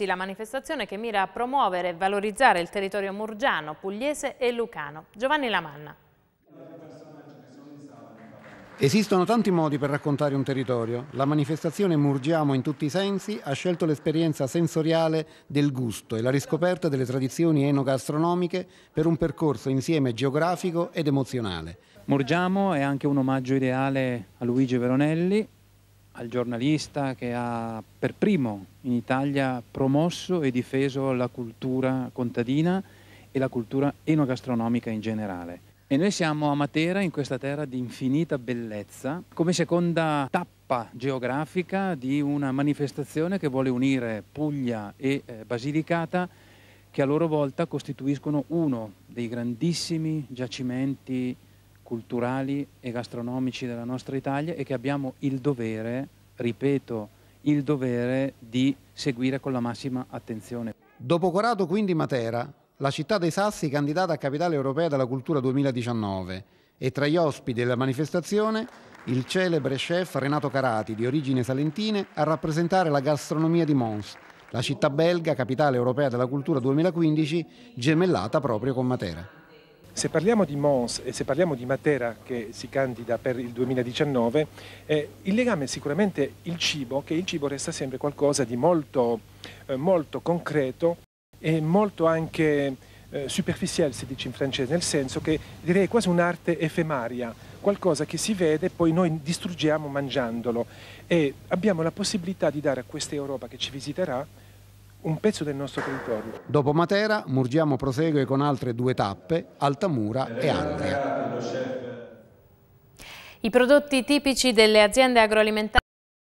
Sì, la manifestazione che mira a promuovere e valorizzare il territorio murgiano, pugliese e lucano. Giovanni Lamanna. Esistono tanti modi per raccontare un territorio. La manifestazione Murgiamo in tutti i sensi ha scelto l'esperienza sensoriale del gusto e la riscoperta delle tradizioni enogastronomiche per un percorso insieme geografico ed emozionale. Murgiamo è anche un omaggio ideale a Luigi Veronelli, al giornalista che ha per primo in Italia promosso e difeso la cultura contadina e la cultura enogastronomica in generale. E noi siamo a Matera, in questa terra di infinita bellezza, come seconda tappa geografica di una manifestazione che vuole unire Puglia e eh, Basilicata, che a loro volta costituiscono uno dei grandissimi giacimenti culturali e gastronomici della nostra Italia e che abbiamo il dovere, ripeto, il dovere di seguire con la massima attenzione. Dopo Corato quindi Matera, la città dei Sassi candidata a Capitale Europea della Cultura 2019 e tra gli ospiti della manifestazione il celebre chef Renato Carati, di origine salentine, a rappresentare la gastronomia di Mons, la città belga capitale europea della cultura 2015, gemellata proprio con Matera. Se parliamo di Mons e se parliamo di Matera che si candida per il 2019, eh, il legame è sicuramente il cibo, che il cibo resta sempre qualcosa di molto, eh, molto concreto e molto anche eh, superficiale, si dice in francese, nel senso che direi quasi un'arte effemaria, qualcosa che si vede e poi noi distruggiamo mangiandolo e abbiamo la possibilità di dare a questa Europa che ci visiterà un pezzo del nostro territorio. Dopo Matera, Murgiamo prosegue con altre due tappe, Altamura e Andria. I prodotti tipici delle aziende agroalimentari